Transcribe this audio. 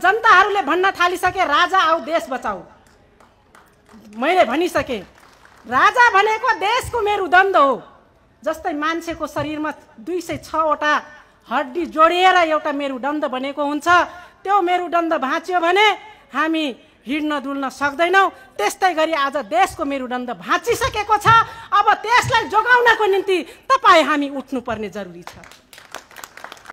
जनताहरूले भन्न थालिसके राजा आऊ देश बचाऊ मैले भनिसके राजा भनेको देशको मेरुदण्ड हो जस्तै मान्छेको शरीरमा दुई सय छवटा हड्डी जोडिएर एउटा मेरुदण्ड बनेको हुन्छ त्यो मेरुदण्ड भाँच्यो भने हामी हिँड्न डुल्न सक्दैनौँ त्यस्तै गरी आज देशको मेरुदण्ड भाँचिसकेको छ अब त्यसलाई जोगाउनको निम्ति तपाईँ हामी उठ्नुपर्ने जरुरी छ